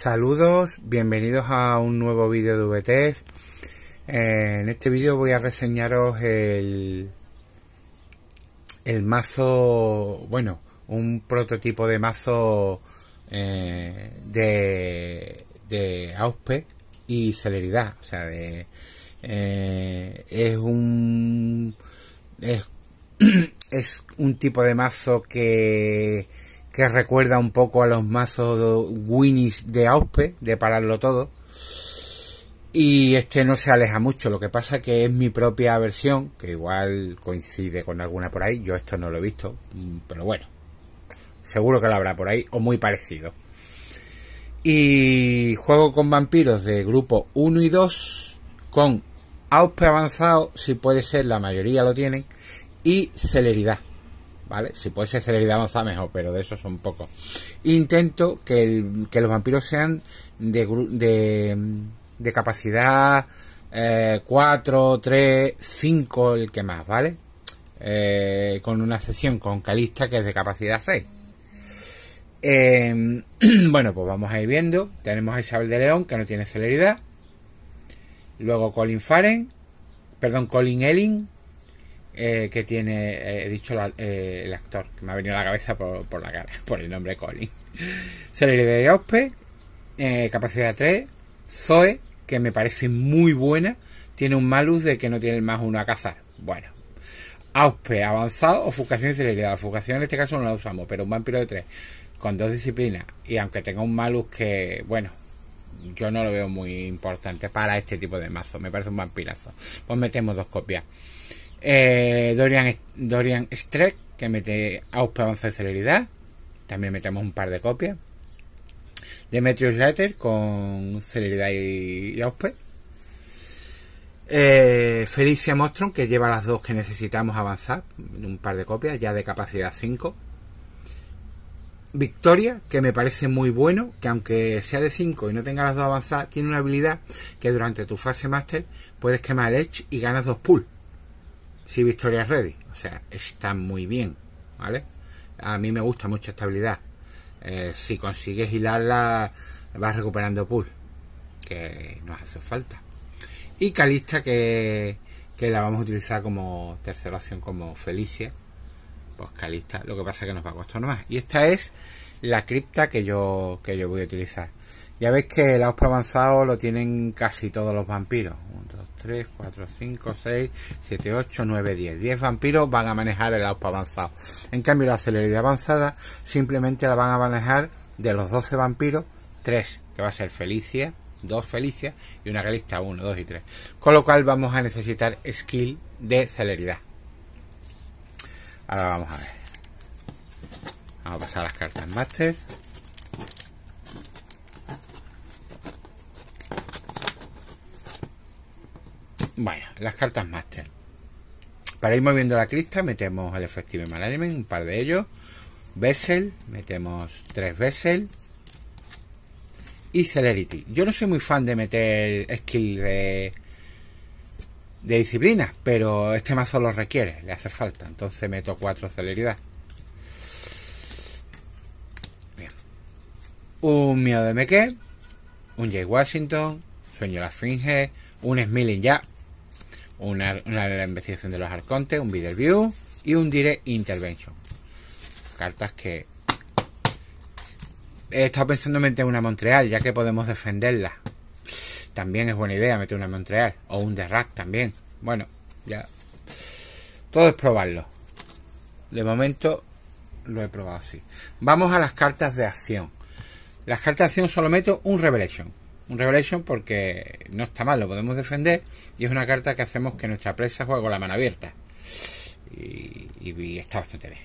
Saludos, bienvenidos a un nuevo vídeo de VTES eh, En este vídeo voy a reseñaros el, el mazo, bueno, un prototipo de mazo eh, de, Auspe y celeridad. O sea, eh, es un es un tipo de mazo que que recuerda un poco a los mazos Winnies de Auspe, de pararlo todo. Y este no se aleja mucho, lo que pasa que es mi propia versión, que igual coincide con alguna por ahí, yo esto no lo he visto, mm, pero bueno, seguro que lo habrá por ahí, o muy parecido. Y juego con vampiros de grupo 1 y 2, con Auspe avanzado, si puede ser, la mayoría lo tienen, y celeridad. ¿vale? Si puede ser celeridad avanzada mejor, pero de eso son pocos. Intento que, los vampiros sean de, capacidad 4, 3, 5, el que más, ¿vale? Eh, con una sesión con Calista que es de capacidad 6. Em, bueno, pues vamos a ir viendo. Tenemos a Isabel de León, que no tiene celeridad. Luego Colin Faren, perdón, Colin Elling, eh, que tiene, eh, he dicho, eh, el actor, que me ha venido a la cabeza por, por la cara, por el nombre Colin. Celery de Auspe capacidad 3, Zoe, que me parece muy buena, tiene un malus de que no tiene más uno a cazar. Bueno. Auspe, avanzado, ofuscación y celeridad. Ofuscación en este caso no la usamos, pero un vampiro de 3 con dos disciplinas y aunque tenga un malus que, bueno, yo no lo veo muy importante para este tipo de mazo, me parece un vampirazo Pues metemos dos copias. Eh, Dorian, Dorian Streck, que mete avanza de celeridad. También metemos un par de copias. Demetrius Letter con celeridad y, eh, Felicia Mostron, que lleva las dos que necesitamos avanzar. Un par de copias, ya de capacidad 5. Victoria, que me parece muy bueno, que aunque sea de 5 y no tenga las dos avanzadas, tiene una habilidad que durante tu fase máster puedes quemar el Edge y ganas dos pulls si Victoria Ready. O sea, está muy bien, ¿vale? A mí me gusta mucha estabilidad. Eh, si consigues hilarla, vas recuperando pool, que nos hace falta. Y Calista, que, la vamos a utilizar como tercera opción, como Felicia. Pues Calista, lo que pasa es que nos va a costar más. Y esta es la cripta que yo, que yo voy a utilizar. Ya veis que el Auspa avanzado lo tienen casi todos los vampiros. 3, 4, 5, 6, 7, 8, 9, 10. 10 vampiros van a manejar el AUPA avanzado. En cambio, la celeridad avanzada simplemente la van a manejar de los 12 vampiros, 3, que va a ser Felicia, 2 Felicia y una lista 1, 2 y 3. Con lo cual vamos a necesitar skill de celeridad. Ahora vamos a ver. Vamos a pasar las cartas máster. Bueno, las cartas máster. Para ir moviendo la crista metemos el efectivo management, un par de ellos. Vessel, metemos tres Vessel. Y Celerity. Yo no soy muy fan de meter skill de, de disciplina, pero este mazo lo requiere, le hace falta. Entonces meto cuatro celeridad. Bien. Un miedo de Meque, un Jay Washington, sueño la finge, un Smiling ya una, la investigación de los arcontes, un video View y un Direct Intervention. Cartas que he estado pensando en meter una Montreal, ya que podemos defenderla. También es buena idea meter una Montreal o un Derrack también. Bueno, ya. Todo es probarlo. De momento lo he probado así. Vamos a las cartas de acción. Las cartas de acción solo meto un Revelation un Revelation porque no está mal, lo podemos defender y es una carta que hacemos que nuestra presa juegue con la mano abierta. Y, está bastante bien.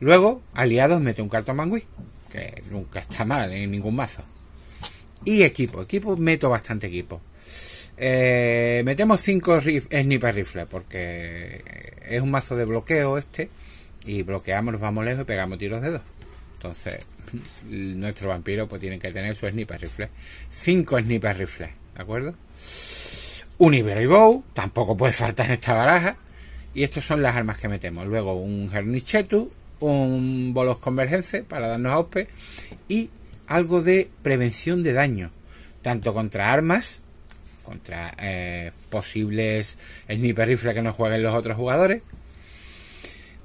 Luego, aliados mete un cartón mangui, que nunca está mal en ningún mazo. Y equipo, equipo, meto bastante equipo. Eh, metemos 5 rif sniper rifle porque es un mazo de bloqueo este y bloqueamos, nos vamos lejos y pegamos tiros de dos. Entonces, nuestro vampiro pues tiene que tener su sniper rifle. Cinco sniper rifles, ¿de acuerdo? Un Iberibow, tampoco puede faltar en esta baraja. Y estas son las armas que metemos. Luego un Hernichetu, un Bolos Convergence para darnos auspe. y algo de prevención de daño, tanto contra armas, contra eh, posibles sniper rifles que nos jueguen los otros jugadores,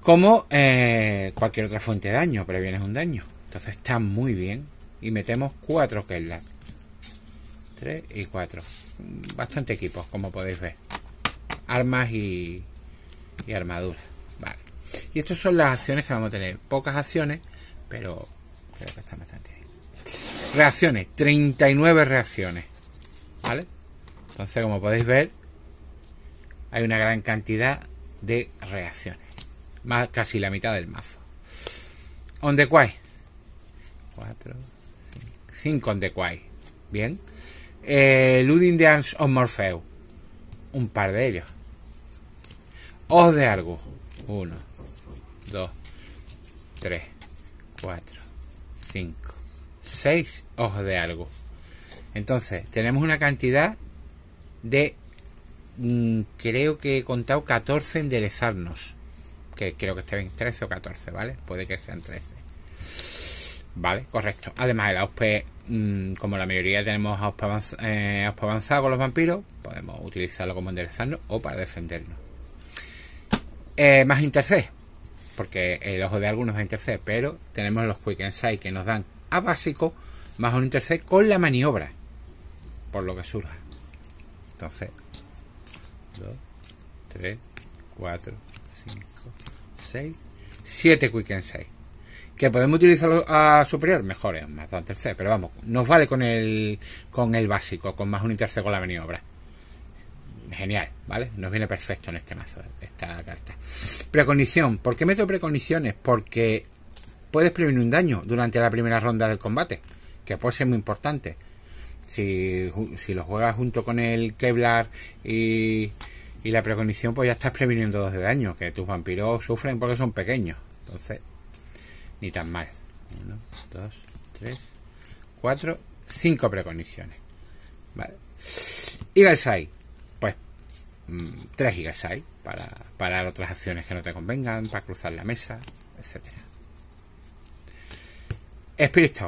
como eh, cualquier otra fuente de daño, previene un daño. Entonces está muy bien. Y metemos cuatro la 3 y 4. Bastante equipos, como podéis ver. Armas y, y armaduras. Vale. Y estas son las acciones que vamos a tener. Pocas acciones, pero creo que están bastante bien. Reacciones. 39 reacciones. ¿Vale? Entonces, como podéis ver, hay una gran cantidad de reacciones más casi la mitad del mazo. On the quay. 4, 5 on the quay. Bien. Eh, Ludin Dance of Morpheu. Un par de ellos. Os de algo 1, 2, 3, 4, 5, 6 ojos de algo Entonces, tenemos una cantidad de mm, creo que he contado 14 enderezarnos que creo que esté en 13 o 14, ¿vale? Puede que sean 13. Vale, correcto. Además, el AUSP, mm, como la mayoría tenemos AUSP, eh, avanzado con los vampiros, podemos utilizarlo como enderezarnos o para defendernos. Eh, más interced, porque el ojo de algunos es interced, pero tenemos los Quick Insight que nos dan a básico más un interced con la maniobra, por lo que surja. Entonces, 2, 3, 4, 5, 6, 7 Quick and 6. Que podemos utilizarlo a superior, mejor es más tercer, pero vamos, nos vale con el, con el básico, con más un 3 con la maniobra. Genial, ¿vale? Nos viene perfecto en este mazo, esta carta. Precondición. ¿Por qué meto precondiciones? Porque puedes prevenir un daño durante la primera ronda del combate, que puede ser muy importante. Si, si lo juegas junto con el Kevlar y, y la precognición, pues ya estás previniendo dos de daño, que tus vampiros sufren porque son pequeños. Entonces, ni tan mal. Uno, dos, tres, cuatro, cinco precogniciones. Vale. Y Sai. pues, mm, tres y para parar otras acciones que no te convengan, para cruzar la mesa, etcétera. Spirit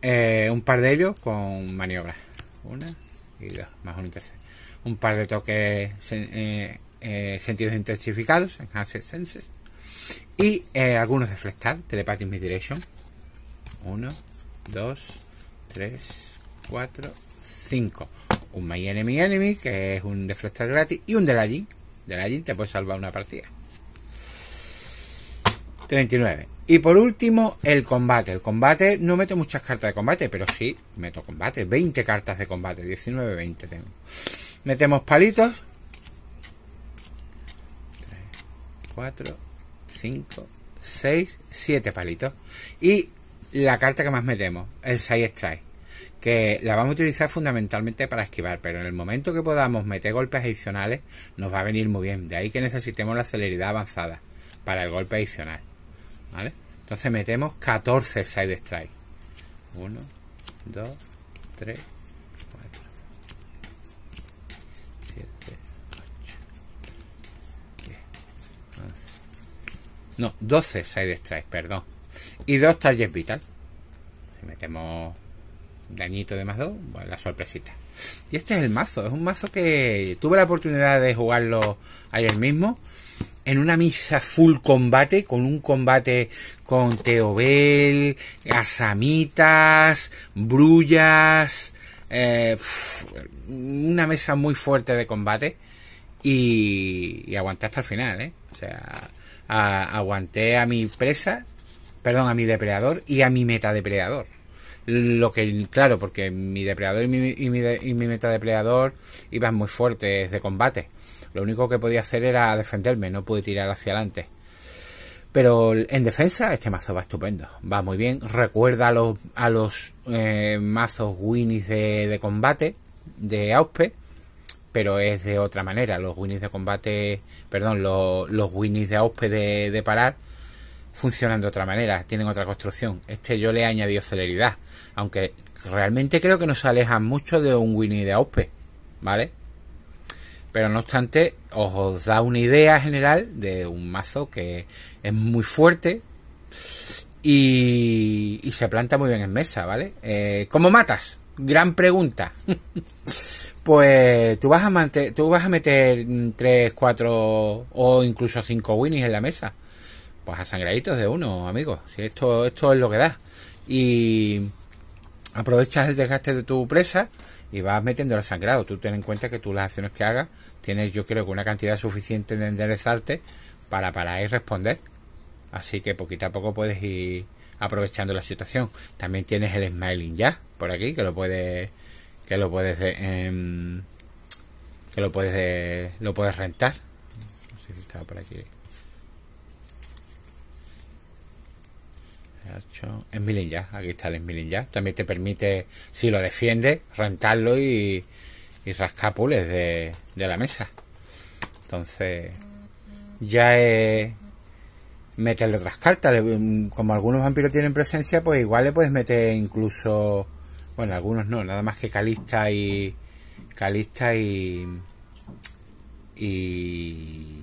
eh, un par de ellos con maniobras. Una y dos, más un tercero un par de toques eh, eh, sentidos intensificados, enhanced senses, y eh, algunos de flexar, telepathic direction 1, 2, 3, 4, 5. Un My Enemy Enemy, que es un deflectar gratis, y un De de Delagin te puede salvar una partida. 39. Y por último, el combate. El combate, no meto muchas cartas de combate, pero sí meto combate. 20 cartas de combate, 19, 20 tengo. Metemos palitos. 3, 4, 5, 6, 7 palitos. Y la carta que más metemos, el side strike. Que la vamos a utilizar fundamentalmente para esquivar, pero en el momento que podamos meter golpes adicionales, nos va a venir muy bien. De ahí que necesitemos la celeridad avanzada para el golpe adicional. ¿Vale? Entonces metemos 14 side strike. 1, 2, 3, No, 12 Side Strikes, perdón. Y dos Targets Vital. Metemos dañito de más dos, bueno, la sorpresita. Y este es el mazo, es un mazo que tuve la oportunidad de jugarlo ayer mismo. En una misa full combate, con un combate con Teobel, Asamitas, Brullas. Eh, una mesa muy fuerte de combate. Y, y aguanté hasta el final, ¿eh? O sea, aguanté a mi presa, perdón, a mi depredador y a mi depredador. Lo que, claro, porque mi depredador y mi, y mi, metadepredador iban muy fuertes de combate. Lo único que podía hacer era defenderme, no pude tirar hacia adelante. Pero en defensa, este mazo va estupendo. Va muy bien. Recuerda a los, a los eh, mazos Winnie de, de, combate de Auspe pero es de otra manera. Los winnies de combate, perdón, los, los winnies de auspe de, parar funcionan de otra manera, tienen otra construcción. Este yo le he añadido celeridad, aunque realmente creo que no se alejan mucho de un winnie de auspe, ¿vale? Pero no obstante, os da una idea general de un mazo que es muy fuerte y, y se planta muy bien en mesa, ¿vale? Eh, ¿Cómo matas? Gran pregunta. pues tú vas a tú vas a meter 3, 4 o incluso 5 winnies en la mesa. Pues a sangraditos de uno, amigos. Si esto, esto es lo que da. Y aprovechas el desgaste de tu presa y vas metiendo sangrado. Tú ten en cuenta que tú las acciones que hagas tienes, yo creo que una cantidad suficiente de enderezarte para ir y responder. Así que poquito a poco puedes ir aprovechando la situación. También tienes el smiling ya por aquí que lo puedes que lo puedes eh, em, que lo puedes eh, lo puedes rentar no sé por aquí aquí está el Smiling ya también te permite si lo defiende rentarlo y, y rascar pules de, de la mesa entonces ya es... meterle otras cartas como algunos vampiros tienen presencia pues igual le puedes meter incluso bueno, algunos no, nada más que Calista y. Calista y. Y.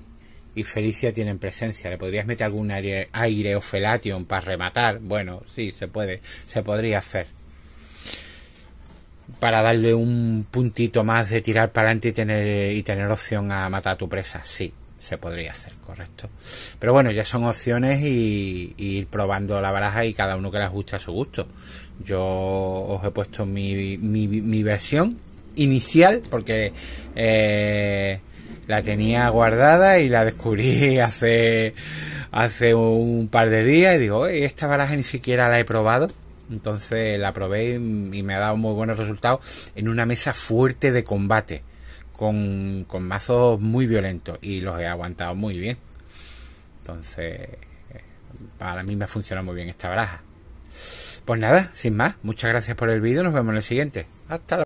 Y Felicia tienen presencia. Le podrías meter algún aire, o felation para rematar. Bueno, sí, se puede. Se podría hacer. Para darle un puntito más de tirar para adelante y tener, y tener opción a matar a tu presa. Sí, se podría hacer, correcto. Pero bueno, ya son opciones y, ir probando la baraja y cada uno que la guste a su gusto. Yo os he puesto mi, versión inicial porque eh, la tenía guardada y la descubrí hace, hace un par de días y digo, esta baraja ni siquiera la he probado. Entonces la probé y me ha dado muy buenos resultados en una mesa fuerte de combate con, mazos muy violentos y los he aguantado muy bien. Entonces, para mí me funciona muy bien esta baraja. Pues nada, sin más, muchas gracias por el vídeo, nos vemos en el siguiente. Hasta luego.